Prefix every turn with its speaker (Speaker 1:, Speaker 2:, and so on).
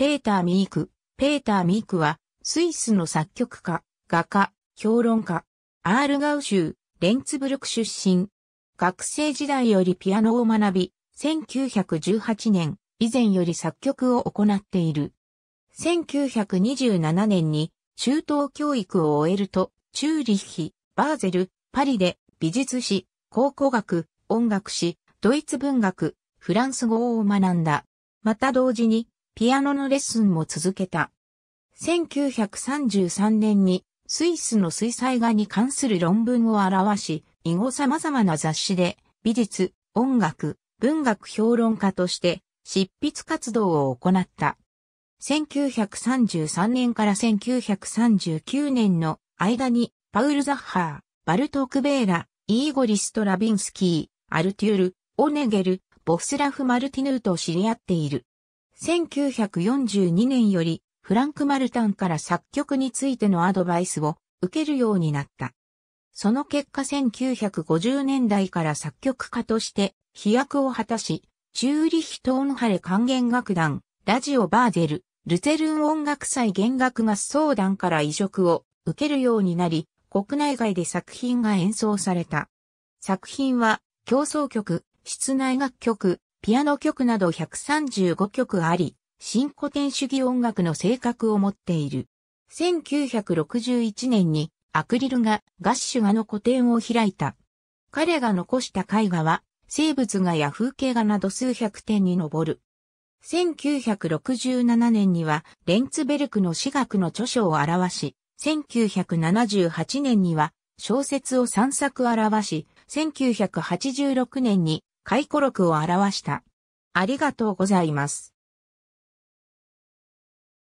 Speaker 1: ペーター・ミーク。ペーター・ミークは、スイスの作曲家、画家、評論家、アールガウ州、レンツブルク出身。学生時代よりピアノを学び、1918年、以前より作曲を行っている。1927年に、中東教育を終えると、チューリッヒ、バーゼル、パリで、美術史、考古学、音楽史、ドイツ文学、フランス語を学んだ。また同時に、ピアノのレッスンも続けた。1933年にスイスの水彩画に関する論文を表し、以後様々な雑誌で美術、音楽、文学評論家として執筆活動を行った。1933年から1939年の間にパウル・ザッハー、バルトーク・ベーラ、イーゴリ・ストラビンスキー、アルテュール、オネゲル、ボスラフ・マルティヌーと知り合っている。1942年よりフランク・マルタンから作曲についてのアドバイスを受けるようになった。その結果1950年代から作曲家として飛躍を果たし、チューリヒ・トーンハレ管弦楽団、ラジオ・バーゼル、ルツェルン音楽祭弦楽合奏団から移植を受けるようになり、国内外で作品が演奏された。作品は、競争曲、室内楽曲、ピアノ曲など135曲あり、新古典主義音楽の性格を持っている。1961年にアクリルがガッシュ画の古典を開いた。彼が残した絵画は、生物画や風景画など数百点に上る。1967年には、レンツベルクの私学の著書を表し、1978年には、小説を散作表し、1986年に回顧録を表した。ありがとうございます。